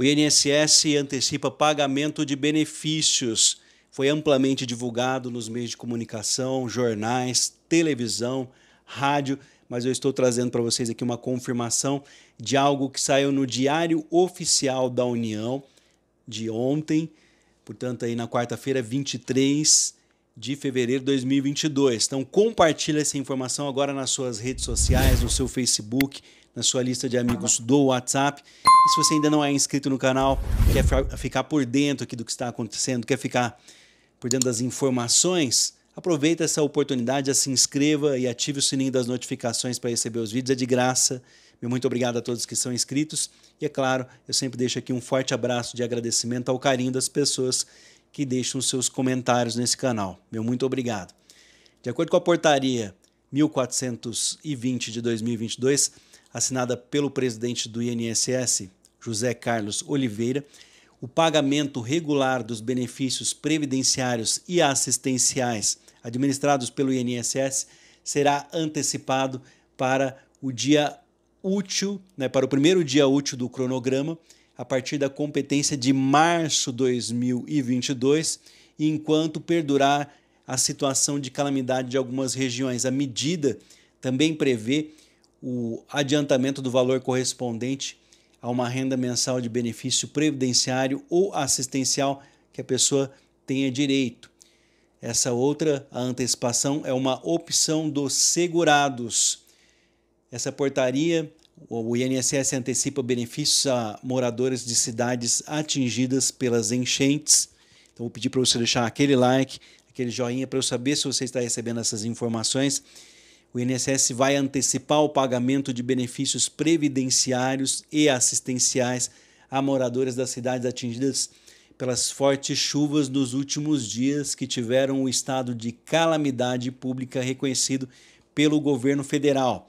O INSS antecipa pagamento de benefícios. Foi amplamente divulgado nos meios de comunicação, jornais, televisão, rádio, mas eu estou trazendo para vocês aqui uma confirmação de algo que saiu no Diário Oficial da União de ontem, portanto aí na quarta-feira, 23 de fevereiro de 2022. Então compartilhe essa informação agora nas suas redes sociais, no seu Facebook, na sua lista de amigos do WhatsApp. E se você ainda não é inscrito no canal, quer ficar por dentro aqui do que está acontecendo, quer ficar por dentro das informações, aproveita essa oportunidade, se inscreva e ative o sininho das notificações para receber os vídeos, é de graça. Meu muito obrigado a todos que são inscritos. E é claro, eu sempre deixo aqui um forte abraço de agradecimento ao carinho das pessoas que deixam seus comentários nesse canal. Meu muito obrigado. De acordo com a portaria 1420 de 2022, assinada pelo presidente do INSS, José Carlos Oliveira, o pagamento regular dos benefícios previdenciários e assistenciais administrados pelo INSS será antecipado para o dia útil, né, para o primeiro dia útil do cronograma, a partir da competência de março 2022, enquanto perdurar a situação de calamidade de algumas regiões. A medida também prevê o adiantamento do valor correspondente a uma renda mensal de benefício previdenciário ou assistencial que a pessoa tenha direito. Essa outra, a antecipação, é uma opção dos segurados. Essa portaria, o INSS antecipa benefícios a moradores de cidades atingidas pelas enchentes. Então, vou pedir para você deixar aquele like, aquele joinha, para eu saber se você está recebendo essas informações o INSS vai antecipar o pagamento de benefícios previdenciários e assistenciais a moradores das cidades atingidas pelas fortes chuvas dos últimos dias que tiveram o estado de calamidade pública reconhecido pelo governo federal.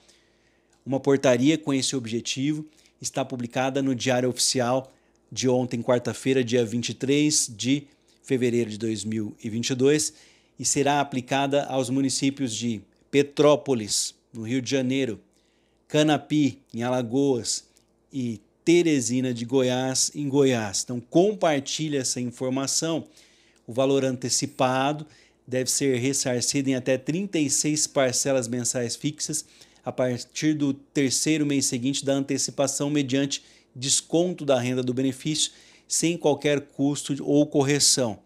Uma portaria com esse objetivo está publicada no Diário Oficial de ontem, quarta-feira, dia 23 de fevereiro de 2022, e será aplicada aos municípios de Petrópolis, no Rio de Janeiro, Canapi, em Alagoas e Teresina de Goiás, em Goiás. Então compartilhe essa informação. O valor antecipado deve ser ressarcido em até 36 parcelas mensais fixas a partir do terceiro mês seguinte da antecipação mediante desconto da renda do benefício sem qualquer custo ou correção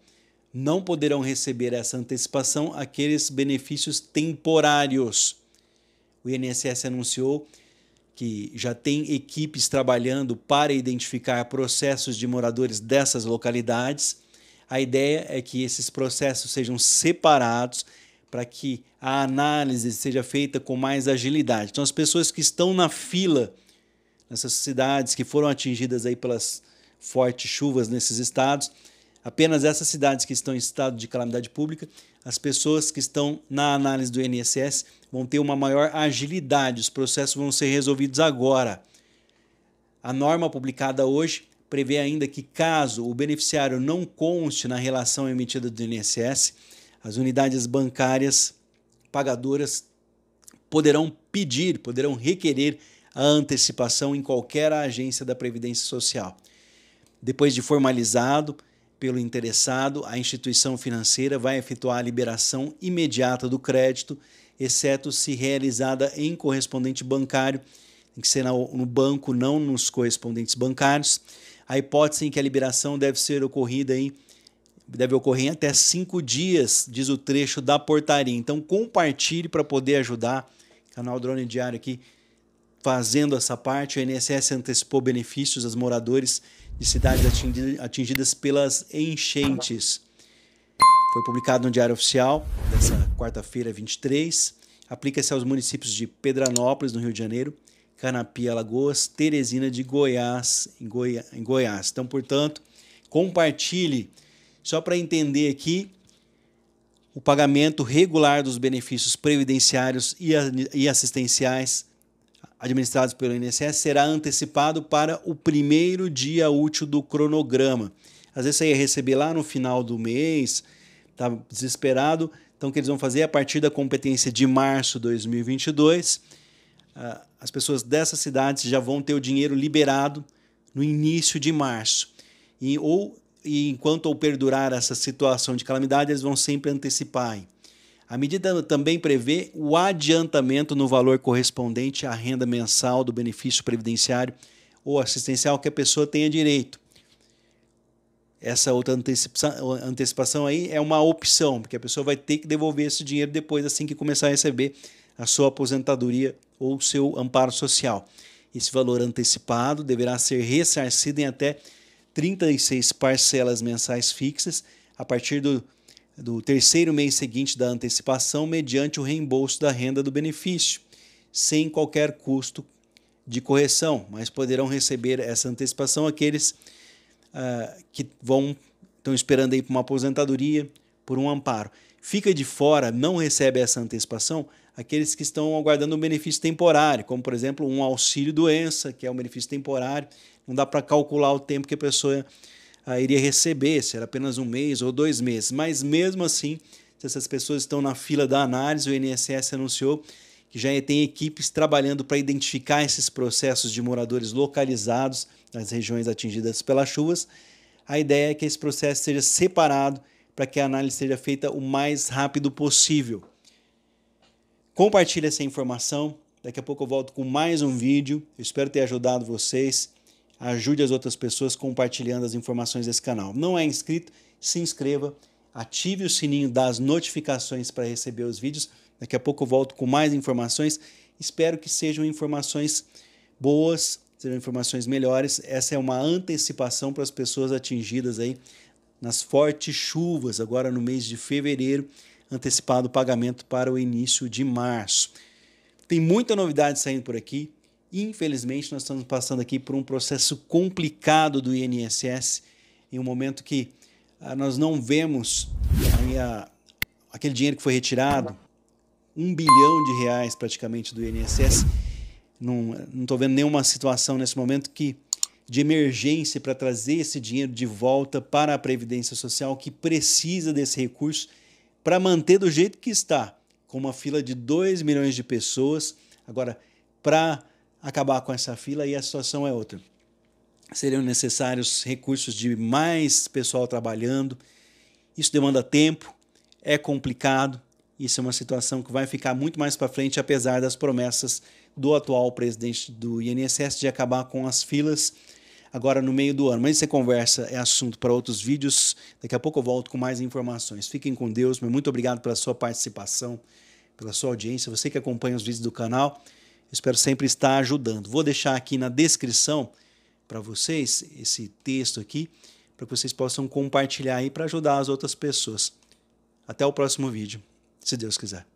não poderão receber essa antecipação aqueles benefícios temporários. O INSS anunciou que já tem equipes trabalhando para identificar processos de moradores dessas localidades. A ideia é que esses processos sejam separados para que a análise seja feita com mais agilidade. Então, as pessoas que estão na fila nessas cidades que foram atingidas aí pelas fortes chuvas nesses estados, Apenas essas cidades que estão em estado de calamidade pública, as pessoas que estão na análise do INSS vão ter uma maior agilidade, os processos vão ser resolvidos agora. A norma publicada hoje prevê ainda que, caso o beneficiário não conste na relação emitida do INSS, as unidades bancárias pagadoras poderão pedir, poderão requerer a antecipação em qualquer agência da Previdência Social. Depois de formalizado, pelo interessado, a instituição financeira vai efetuar a liberação imediata do crédito, exceto se realizada em correspondente bancário, tem que ser no banco, não nos correspondentes bancários. A hipótese em que a liberação deve ser ocorrida em deve ocorrer em até cinco dias, diz o trecho da portaria. Então compartilhe para poder ajudar. Canal Drone Diário aqui fazendo essa parte. O INSS antecipou benefícios aos moradores de cidades atingidas pelas enchentes. Foi publicado no Diário Oficial dessa quarta-feira, 23. Aplica-se aos municípios de Pedranópolis, no Rio de Janeiro, Canapia, Alagoas, Teresina de Goiás, em, em Goiás. Então, portanto, compartilhe. Só para entender aqui, o pagamento regular dos benefícios previdenciários e assistenciais administrados pelo INSS será antecipado para o primeiro dia útil do cronograma. Às vezes você ia receber lá no final do mês, tá desesperado. Então, o que eles vão fazer é, a partir da competência de março de 2022, ah, as pessoas dessas cidades já vão ter o dinheiro liberado no início de março. E, ou, e enquanto ou perdurar essa situação de calamidade, eles vão sempre antecipar. A medida também prevê o adiantamento no valor correspondente à renda mensal do benefício previdenciário ou assistencial que a pessoa tenha direito. Essa outra antecipação, antecipação aí é uma opção, porque a pessoa vai ter que devolver esse dinheiro depois, assim que começar a receber a sua aposentadoria ou seu amparo social. Esse valor antecipado deverá ser ressarcido em até 36 parcelas mensais fixas a partir do do terceiro mês seguinte da antecipação mediante o reembolso da renda do benefício, sem qualquer custo de correção, mas poderão receber essa antecipação aqueles uh, que vão estão esperando aí por uma aposentadoria, por um amparo. Fica de fora, não recebe essa antecipação aqueles que estão aguardando um benefício temporário, como por exemplo um auxílio doença, que é um benefício temporário, não dá para calcular o tempo que a pessoa ah, iria receber, se era apenas um mês ou dois meses. Mas mesmo assim, se essas pessoas estão na fila da análise, o INSS anunciou que já tem equipes trabalhando para identificar esses processos de moradores localizados nas regiões atingidas pelas chuvas. A ideia é que esse processo seja separado para que a análise seja feita o mais rápido possível. Compartilhe essa informação. Daqui a pouco eu volto com mais um vídeo. Eu espero ter ajudado vocês ajude as outras pessoas compartilhando as informações desse canal. Não é inscrito? Se inscreva, ative o sininho das notificações para receber os vídeos. Daqui a pouco eu volto com mais informações. Espero que sejam informações boas, sejam informações melhores. Essa é uma antecipação para as pessoas atingidas aí nas fortes chuvas agora no mês de fevereiro, antecipado o pagamento para o início de março. Tem muita novidade saindo por aqui. Infelizmente, nós estamos passando aqui por um processo complicado do INSS, em um momento que ah, nós não vemos a, aquele dinheiro que foi retirado, um bilhão de reais praticamente do INSS. Não estou vendo nenhuma situação nesse momento que de emergência para trazer esse dinheiro de volta para a Previdência Social, que precisa desse recurso para manter do jeito que está, com uma fila de 2 milhões de pessoas. Agora, para acabar com essa fila e a situação é outra. Seriam necessários recursos de mais pessoal trabalhando, isso demanda tempo, é complicado, isso é uma situação que vai ficar muito mais para frente, apesar das promessas do atual presidente do INSS de acabar com as filas agora no meio do ano. Mas é conversa é assunto para outros vídeos. Daqui a pouco eu volto com mais informações. Fiquem com Deus. Muito obrigado pela sua participação, pela sua audiência. Você que acompanha os vídeos do canal. Espero sempre estar ajudando. Vou deixar aqui na descrição para vocês esse texto aqui, para que vocês possam compartilhar aí para ajudar as outras pessoas. Até o próximo vídeo, se Deus quiser.